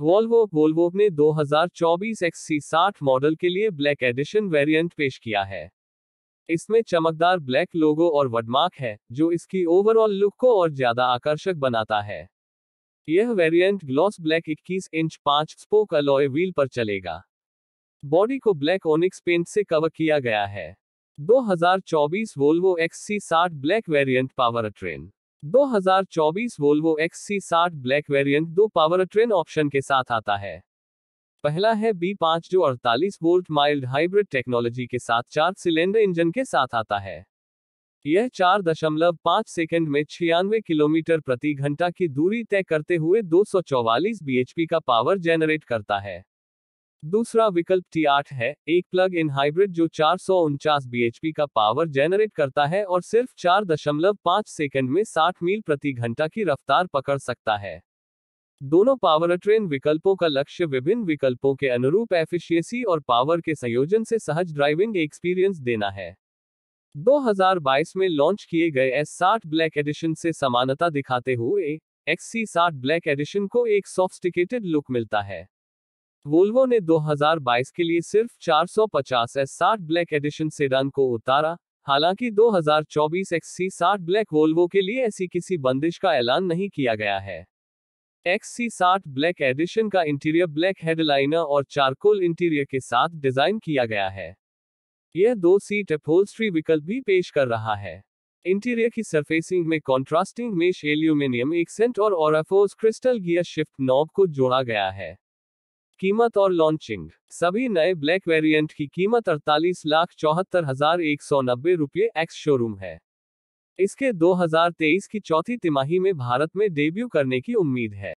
Volvo Volvo ने 2024 एक्ससी 60 model के लिए ब्लैक एडिशन वेरिएंट पेश किया है इसमें चमकदार ब्लैक लोगो और वडमार्क है जो इसकी ओवरऑल लुक को और ज्यादा आकर्षक बनाता है यह variant gloss black 21 inch 5 spoke alloy wheel पर चलेगा बॉडी को ब्लैक ओनिक्स पेंट से कवर किया गया है 2024 Volvo XC black variant power train 2024 Volvo XC60 black variant दो पावर ट्रेन ऑप्शन के साथ आता है पहला है बी पांच जो 48 वोल्ट माइल्ड हाइब्रिड टेक्नोलॉजी के साथ चार सिलेंडर इंजन के साथ आता है यह चार दशमलव सेकेंड में छियानवे किलोमीटर प्रति घंटा की दूरी तय करते हुए 244 बीएचपी का पावर जेनरेट करता है दूसरा विकल्प टी आठ है एक प्लग इन हाइब्रिड जो चार सौ उनचास पी का पावर जेनरेट करता है और सिर्फ चार दशमलव पांच सेकेंड में साठ मील प्रति घंटा की रफ्तार पकड़ सकता है दोनों पावर ट्रेन विकल्पों का लक्ष्य विभिन्न विकल्पों के अनुरूप एफिशिएंसी और पावर के संयोजन से सहज ड्राइविंग एक्सपीरियंस देना है 2022 में लॉन्च किए गए एस साठ ब्लैक एडिशन से समानता दिखाते हुए एक्ससी साठ ब्लैक एडिशन को एक सॉफ्टिकेटेड लुक मिलता है वोल्वो ने 2022 के लिए सिर्फ 450 एस साठ ब्लैक एडिशन सेडान को उतारा हालांकि 2024 सी साठ ब्लैक वोल्वो के लिए ऐसी किसी बंदिश का ऐलान नहीं किया गया है एक्ससी साठ ब्लैक एडिशन का इंटीरियर ब्लैक हेडलाइनर और चारकोल इंटीरियर के साथ डिजाइन किया गया है यह दो सीट एपोल्स्ट्री विकल्प भी पेश कर रहा है इंटीरियर की सरफेसिंग में कॉन्ट्रास्टिंग मेश एल्यूमिनियम एक्सेंट और Orrefors crystal gear shift knob को जोड़ा गया है कीमत और लॉन्चिंग सभी नए ब्लैक वेरिएंट की कीमत अड़तालीस लाख चौहत्तर हजार एक सौ नब्बे रुपये एक्स शोरूम है इसके 2023 की चौथी तिमाही में भारत में डेब्यू करने की उम्मीद है